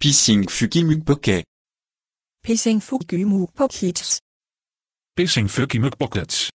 Pissing mugpocket. Pisinfuki Pissing Pisinfuki mugpockets.